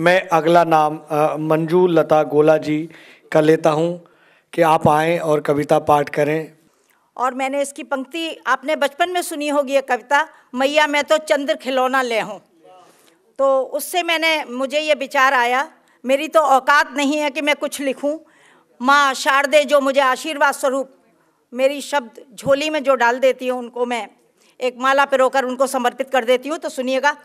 मैं अगला नाम मंजू लता गोला जी का लेता हूँ कि आप आएँ और कविता पाठ करें और मैंने इसकी पंक्ति आपने बचपन में सुनी होगी ये कविता मैया मैं तो चंद्र खिलौना ले हूँ तो उससे मैंने मुझे ये विचार आया मेरी तो औकात नहीं है कि मैं कुछ लिखूं माँ शारदे जो मुझे आशीर्वाद स्वरूप मेरी शब्द झोली में जो डाल देती हूँ उनको मैं एक माला पिरोकर उनको समर्पित कर देती हूँ तो सुनिएगा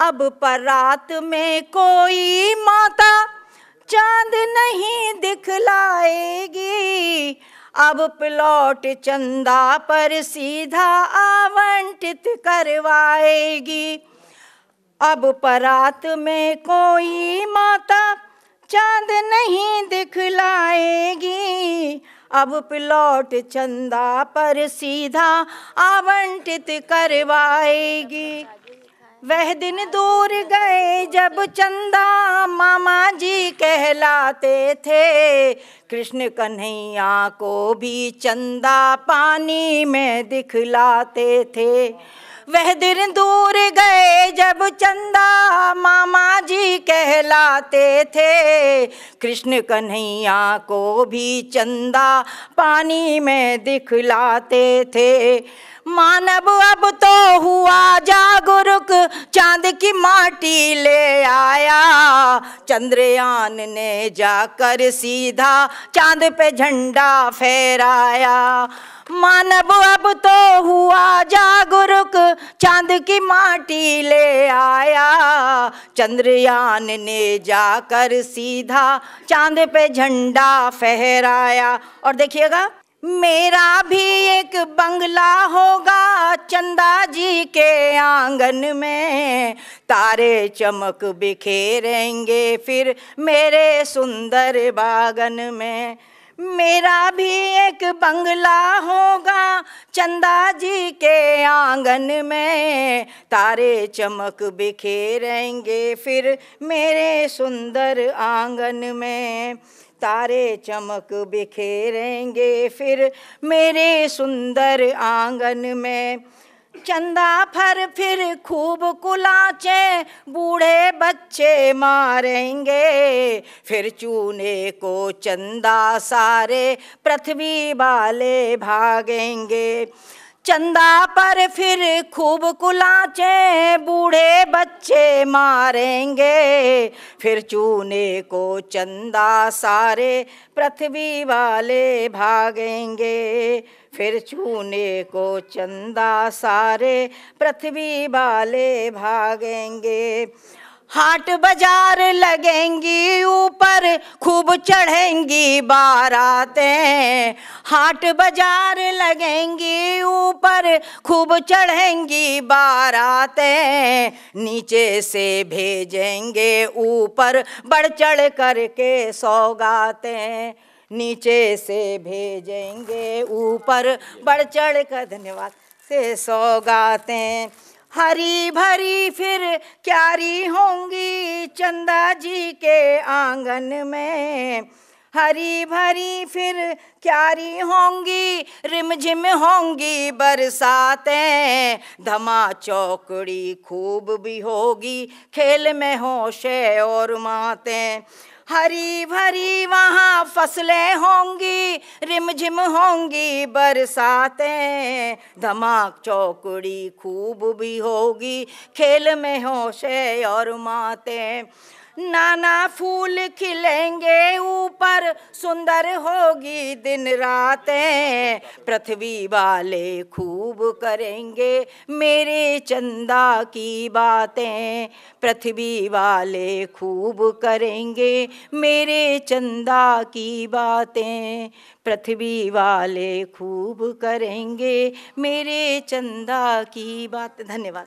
अब परात में कोई माता चांद नहीं दिखलाएगी अब प्लॉट चंदा पर सीधा आवंटित करवाएगी अब परात में कोई माता चांद नहीं दिखलाएगी अब प्लॉट चंदा पर सीधा आवंटित करवाएगी वह दिन दूर गए जब चंदा मामा जी कहलाते थे कृष्ण कन्हैया को भी चंदा पानी में दिखलाते थे वह दिन दूर गए जब चंदा मामा जी कहलाते थे कृष्ण कन्हैया को भी चंदा पानी में दिखलाते थे मानव अब तो हुआ की माटी ले आया चंद्रयान ने जाकर सीधा चांद पे झंडा फहराया मानव अब तो हुआ जागरूक चांद की माटी ले आया चंद्रयान ने जाकर सीधा चांद पे झंडा फहराया और देखिएगा मेरा भी एक बंगला होगा चंदा जी के आंगन में तारे चमक बिखेरेंगे फिर मेरे सुंदर बागन में मेरा भी एक बंगला होगा चंदा जी के आंगन में तारे चमक बिखेरेंगे फिर मेरे सुंदर आंगन में तारे चमक बिखेरेंगे फिर मेरे सुंदर आंगन में चंदा फर फिर खूब कुलाचे बूढ़े बच्चे मारेंगे फिर चूने को चंदा सारे पृथ्वी वाले भागेंगे चंदा पर फिर खूब कुलाचे बूढ़े बच्चे मारेंगे फिर चूने को चंदा सारे पृथ्वी वाले भागेंगे फिर चूने को चंदा सारे पृथ्वी वाले भागेंगे हाट बाजार लगेंगी ऊपर खूब चढ़ेंगी बारातें हाट बाजार लगेंगी ऊपर खूब चढ़ेंगी बारातें नीचे से भेजेंगे ऊपर बढ़ चढ़ करके सौगाते नीचे से भेजेंगे ऊपर बढ़ चढ़ कर धन्यवाद से सौगाते हरी भरी फिर क्यारी होंगी चंदा जी के आंगन में हरी भरी फिर क्यारी होंगी रिमझिम होंगी बरसातें धमा चौकड़ी खूब भी होगी खेल में होशे और मातें हरी भरी वहाँ फसलें होंगी रिमझिम होंगी बरसातें धमाक चौकड़ी खूब भी होगी खेल में होशे और माते नाना फूल खिलेंगे ऊपर सुंदर होगी दिन रातें पृथ्वी वाले खूब करेंगे मेरे चंदा की बातें पृथ्वी वाले खूब करेंगे मेरे चंदा की बातें पृथ्वी वाले खूब करेंगे मेरे चंदा की बात धन्यवाद